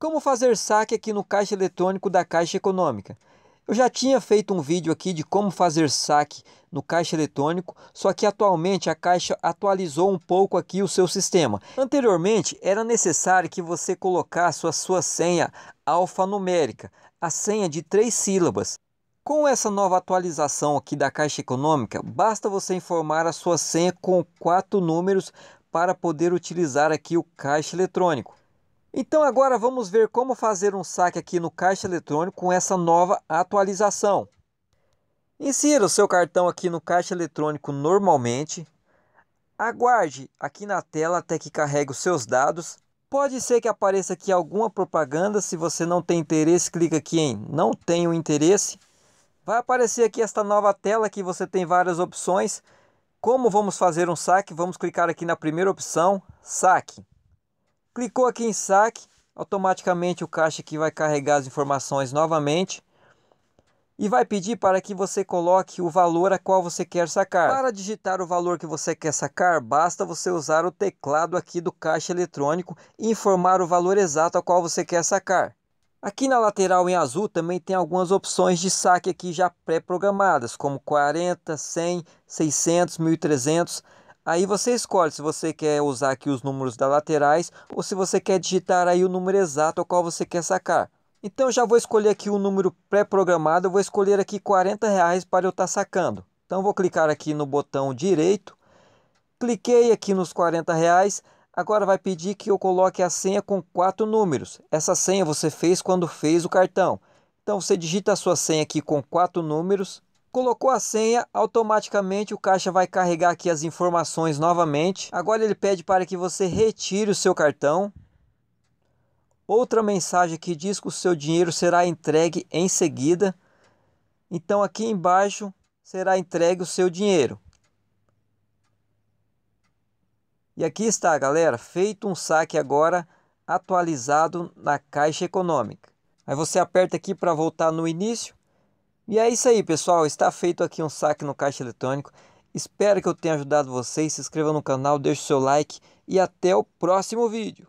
Como fazer saque aqui no caixa eletrônico da Caixa Econômica? Eu já tinha feito um vídeo aqui de como fazer saque no caixa eletrônico, só que atualmente a Caixa atualizou um pouco aqui o seu sistema. Anteriormente era necessário que você colocasse a sua senha alfanumérica, a senha de três sílabas. Com essa nova atualização aqui da Caixa Econômica, basta você informar a sua senha com quatro números para poder utilizar aqui o caixa eletrônico. Então agora vamos ver como fazer um saque aqui no caixa eletrônico com essa nova atualização. Insira o seu cartão aqui no caixa eletrônico normalmente. Aguarde aqui na tela até que carregue os seus dados. Pode ser que apareça aqui alguma propaganda, se você não tem interesse, clica aqui em não tenho interesse. Vai aparecer aqui esta nova tela que você tem várias opções. Como vamos fazer um saque? Vamos clicar aqui na primeira opção, saque. Clicou aqui em saque, automaticamente o caixa aqui vai carregar as informações novamente e vai pedir para que você coloque o valor a qual você quer sacar. Para digitar o valor que você quer sacar, basta você usar o teclado aqui do caixa eletrônico e informar o valor exato a qual você quer sacar. Aqui na lateral em azul também tem algumas opções de saque aqui já pré-programadas, como 40, 100, 600, 1300. Aí você escolhe se você quer usar aqui os números da laterais ou se você quer digitar aí o número exato ao qual você quer sacar. Então já vou escolher aqui o um número pré-programado, vou escolher aqui 40 reais para eu estar tá sacando. Então vou clicar aqui no botão direito, cliquei aqui nos 40 reais, agora vai pedir que eu coloque a senha com quatro números. Essa senha você fez quando fez o cartão. Então você digita a sua senha aqui com quatro números, Colocou a senha, automaticamente o caixa vai carregar aqui as informações novamente. Agora ele pede para que você retire o seu cartão. Outra mensagem que diz que o seu dinheiro será entregue em seguida. Então aqui embaixo será entregue o seu dinheiro. E aqui está, galera, feito um saque agora atualizado na Caixa Econômica. Aí você aperta aqui para voltar no início e é isso aí, pessoal. Está feito aqui um saque no caixa eletrônico. Espero que eu tenha ajudado vocês. Se inscreva no canal, deixe seu like e até o próximo vídeo.